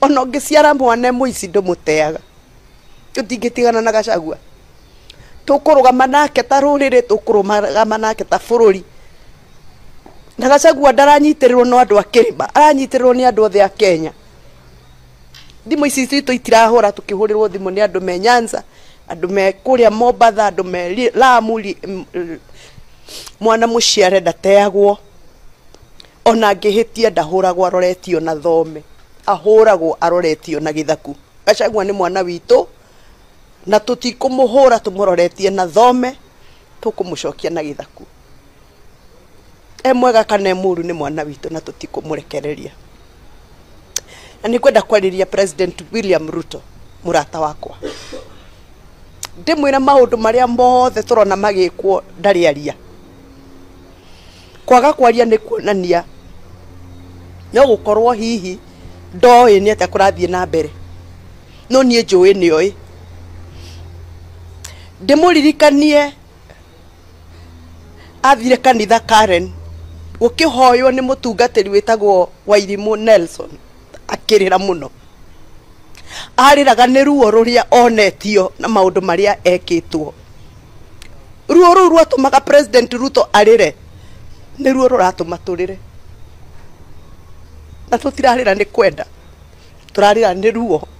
ona ngiciara mwana muici ndumuteaga tutingĩtigana na gacagua tukũrũgama nake ta rũrĩrĩ tũkũrũgama nake ta bũrũri na gacagua ndaranyitĩrĩrwo no andũ a kĩrĩma aranyitĩrĩrwo nĩ andũ othe a kenya thimũ ici citũ itirahũra tũkĩhũrĩrwo thimũ nĩ andũ me nyanza andũ me kũrĩa mombatha andũ me lamu mm, mm, mwana mũciare ndateagwo ona ngĩhĩtia ndahũragwo aroretio na thome ahuragwo aroretio na githaku gacagua nä mwana witå na tutikumuhura tumuroretie na thome tukumucokia na githaku e mwega kana e muru ni mwana witu na tutikumurekereria na nikwenda kwariria president William Ruto murata wakwa ndimwira maundu maria mothe turona magikwo ndari aria kwaga kwaria ni kuonania no gukorwo hihi ndoĩ ni atĩa kũrathiĩ na mbere no niĩ njũĩ nĩ oĩ ndĩmũririkanie athire kanitha Karen gũkĩhoywo nĩ mũtungatĩri wĩtagwo Wairimũ Nelson akĩrĩra mũno arĩraga nĩ ruo rũrĩa onetio na maũndũ marĩa ekĩtwo ruo rũu rwatũmaga president Ruto arĩre nĩruo rũratũma re na tå tirarä ra nä kwenda tå rarä ra nä ruo